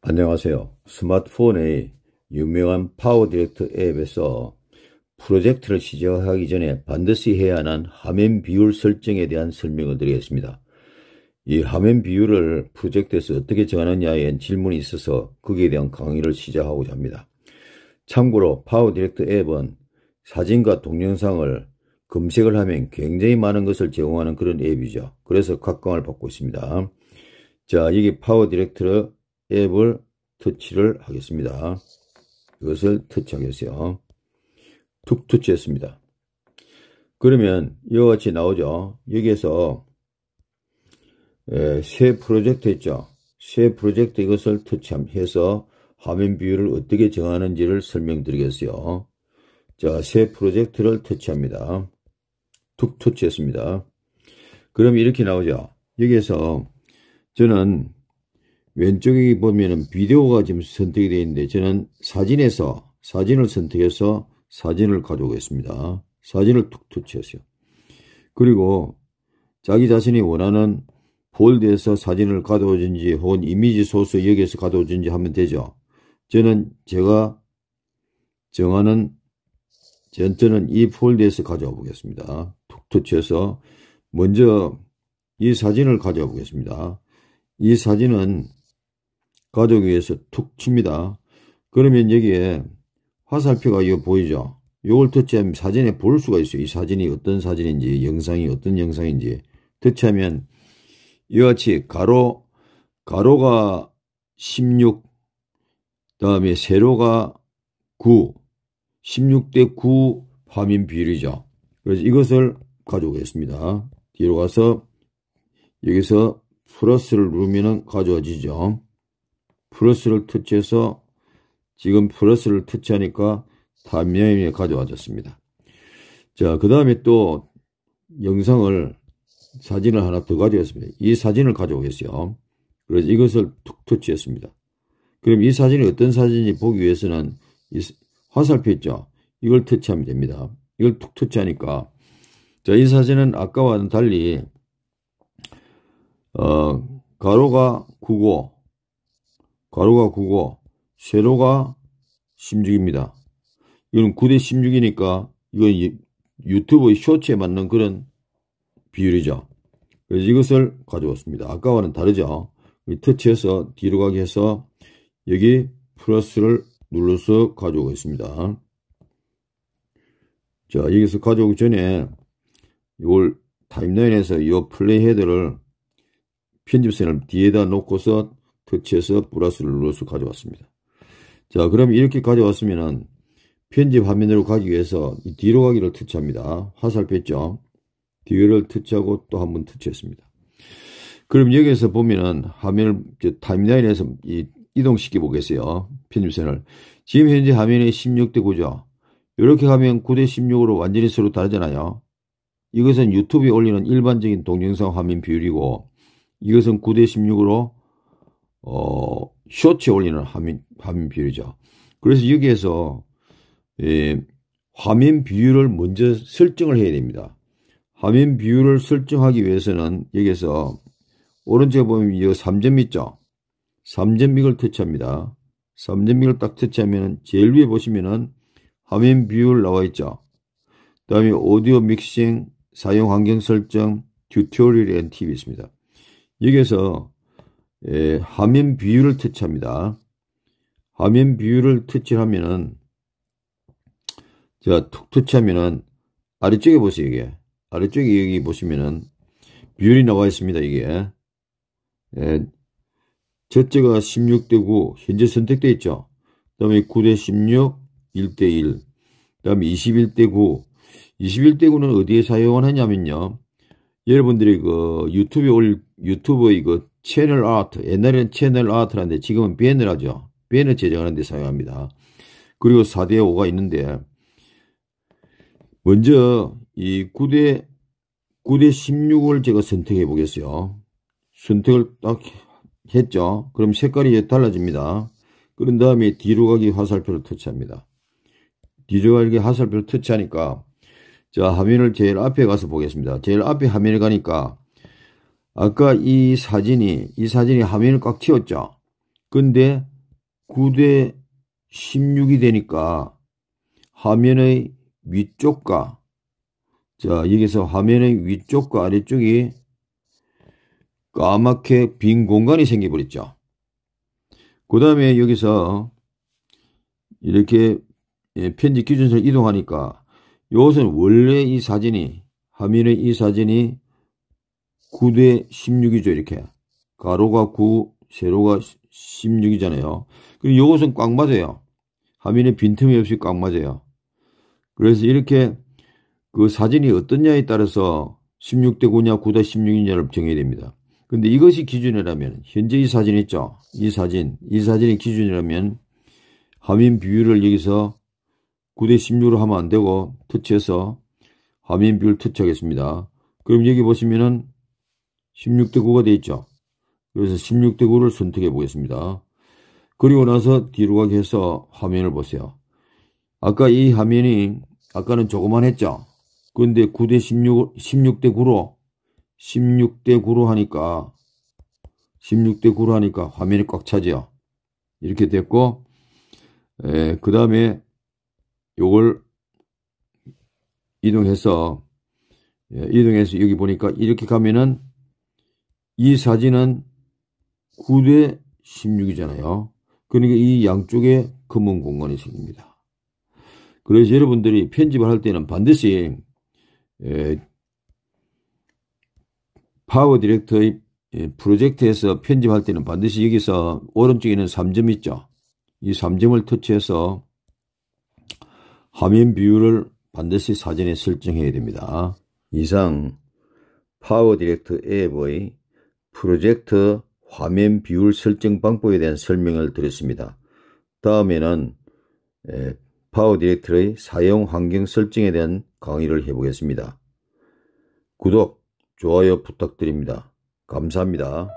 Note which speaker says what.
Speaker 1: 안녕하세요. 스마트폰의 유명한 파워 디렉트 앱에서 프로젝트를 시작하기 전에 반드시 해야 하는 화면 비율 설정에 대한 설명을 드리겠습니다. 이 화면 비율을 프로젝트에서 어떻게 정하느냐에 대한 질문이 있어서 거기에 대한 강의를 시작하고자 합니다. 참고로 파워 디렉트 앱은 사진과 동영상을 검색을 하면 굉장히 많은 것을 제공하는 그런 앱이죠. 그래서 각광을 받고 있습니다. 자, 여기 파워 디렉터로 앱을 터치를 하겠습니다. 이것을 터치하겠어요. 툭 터치했습니다. 그러면 이와 같이 나오죠. 여기에서 예, 새 프로젝트 있죠. 새 프로젝트 이것을 터치해서 화면 비율을 어떻게 정하는지를 설명드리겠어요. 자, 새 프로젝트를 터치합니다. 툭 터치했습니다. 그럼 이렇게 나오죠. 여기에서 저는 왼쪽에 보면은 비디오가 지금 선택이 되어 있는데 저는 사진에서 사진을 선택해서 사진을 가져오겠습니다. 사진을 툭 터치했어요. 그리고 자기 자신이 원하는 폴드에서 사진을 가져오든지 혹은 이미지 소스 여기에서 가져오든지 하면 되죠. 저는 제가 정하는 저는 이 폴더에서 가져와 보겠습니다. 툭툭 쳐서 먼저 이 사진을 가져와 보겠습니다. 이 사진은 가져오기 위해서 툭 칩니다. 그러면 여기에 화살표가 이거 보이죠? 이걸 터치하면 사진에 볼 수가 있어요. 이 사진이 어떤 사진인지 영상이 어떤 영상인지 터치하면 이와 같이 가로 가로가 16 다음에 세로가 9 16대 9 파민 비율이죠. 그래서 이것을 가져오겠습니다. 뒤로 가서 여기서 플러스를 누르면 가져와지죠. 플러스를 터치해서 지금 플러스를 터치하니까 단면에 가져와졌습니다. 자, 그 다음에 또 영상을 사진을 하나 더 가져왔습니다. 이 사진을 가져오겠어요. 그래서 이것을 툭 터치했습니다. 그럼 이 사진이 어떤 사진인지 보기 위해서는 화살표있죠 이걸 터치하면 됩니다. 이걸 툭 터치하니까 자, 이 사진은 아까와는 달리 어, 가로가 9고 가로가 9고 세로가 16입니다. 이건 9대 16이니까 이건 유튜브의 쇼츠에 맞는 그런 비율이죠. 그래서 이것을 가져왔습니다. 아까와는 다르죠. 터치해서 뒤로 가게 해서 여기 플러스를 눌러서 가져오겠습니다. 자 여기서 가져오기 전에 이걸 타임라인에서 이 플레이 헤드를 편집선을 뒤에다 놓고서 터치해서 브라스를 눌러서 가져왔습니다. 자 그럼 이렇게 가져왔으면은 편집 화면으로 가기 위해서 이 뒤로 가기를 터치합니다. 화살 뺐죠. 뒤를 터치하고 또 한 번 터치했습니다. 그럼 여기서 에 보면은 화면을 타임라인에서 이 이동시켜 보겠어요. 편집선을. 지금 현재 화면에 16대 9죠. 이렇게 가면 9대 16으로 완전히 서로 다르잖아요. 이것은 유튜브에 올리는 일반적인 동영상 화면 비율이고 이것은 9대 16으로 어, 쇼츠에 올리는 화면, 화면 비율이죠. 그래서 여기에서 예, 화면 비율을 먼저 설정을 해야 됩니다. 화면 비율을 설정하기 위해서는 여기서 에 오른쪽에 보면 이 3점 있죠. 3점빅을 터치합니다. 3점빅을 딱 터치하면 제일 위에 보시면은 화면 비율 나와 있죠. 그 다음에 오디오 믹싱, 사용 환경 설정, 튜토리얼 앤 팁이 있습니다. 여기에서 예, 화면 비율을 터치합니다. 화면 비율을 터치하면은 제가 툭 터치하면은 아래쪽에 보세요 이게 아래쪽에 여기 보시면은 비율이 나와 있습니다 이게 예, 제째가 16대 9 현재 선택돼 있죠. 그 다음에 9대 16 1대 1. 그 다음에 21대 9 21대 9는 어디에 사용하냐면요. 여러분들이 그 유튜브에 올 유튜브의 그 채널 아트 옛날에는 채널 아트라는데 지금은 배너하죠 배너 제작하는 데 사용합니다. 그리고 4대 5가 있는데 먼저 이 9대 9대 16을 제가 선택해 보겠어요. 선택을 딱 했죠. 그럼 색깔이 달라집니다. 그런 다음에 뒤로 가기 화살표를 터치합니다. 뒤로 가기 화살표를 터치하니까 자 화면을 제일 앞에 가서 보겠습니다. 제일 앞에 화면에 가니까 아까 이 사진이 이 사진이 화면을 꽉 채웠죠. 근데 9대 16이 되니까 화면의 위쪽과 자 여기서 화면의 위쪽과 아래쪽이 까맣게 빈 공간이 생겨버렸죠. 그 다음에 여기서 이렇게 예, 편집 기준선을 이동하니까 이것은 원래 이 사진이 화면의 이 사진이 9대 16이죠 이렇게 가로가 9 세로가 16이잖아요 그리고 이것은 꽉 맞아요 화면에 빈틈이 없이 꽉 맞아요 그래서 이렇게 그 사진이 어떻냐에 따라서 16대 9냐 9대 16이냐를 정해야 됩니다 근데 이것이 기준이라면 현재 이 사진 있죠? 이 사진, 이 사진이 기준이라면 화면 비율을 여기서 9대 16으로 하면 안 되고 터치해서 화면 비율 터치하겠습니다. 그럼 여기 보시면은 16대 9가 되어 있죠. 그래서 16대 9를 선택해 보겠습니다. 그리고 나서 뒤로 가게 해서 화면을 보세요. 아까 이 화면이 아까는 조그만 했죠. 그런데 9대 16, 16대 9로 16대 9로 하니까 16대 9로 하니까 화면이 꽉차지요 이렇게 됐고 예, 그 다음에 요걸 이동해서 예, 이동해서 여기 보니까 이렇게 가면은 이 사진은 9대 16이잖아요. 그러니까 이 양쪽에 검은 공간이 생깁니다. 그래서 여러분들이 편집을 할 때는 반드시 예, 파워 디렉터의 예, 프로젝트에서 편집할 때는 반드시 여기서 오른쪽에 는 3점 있죠. 이 3점을 터치해서 화면 비율을 반드시 사전에 설정해야 됩니다. 이상 파워 디렉터 앱의 프로젝트 화면 비율 설정 방법에 대한 설명을 드렸습니다. 다음에는 예, 파워 디렉터의 사용 환경 설정에 대한 강의를 해보겠습니다. 구독 좋아요 부탁드립니다. 감사합니다.